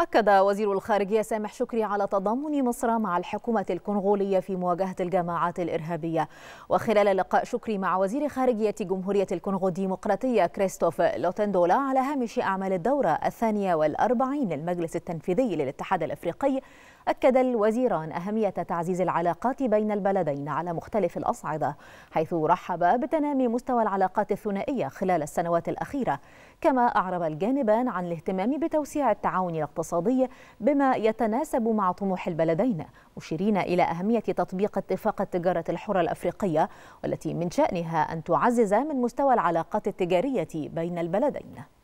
أكد وزير الخارجية سامح شكري على تضامن مصر مع الحكومة الكونغولية في مواجهة الجماعات الإرهابية وخلال لقاء شكري مع وزير خارجية جمهورية الكونغو الديمقراطية كريستوف لوتندولا على هامش أعمال الدورة الثانية والأربعين للمجلس التنفيذي للاتحاد الأفريقي أكد الوزيران أهمية تعزيز العلاقات بين البلدين على مختلف الأصعدة حيث رحب بتنامي مستوى العلاقات الثنائية خلال السنوات الأخيرة كما أعرب الجانبان عن الاهتمام بتوسيع التعاون الاقتصادي بما يتناسب مع طموح البلدين مشيرين إلى أهمية تطبيق اتفاق التجارة الحرة الأفريقية والتي من شأنها أن تعزز من مستوى العلاقات التجارية بين البلدين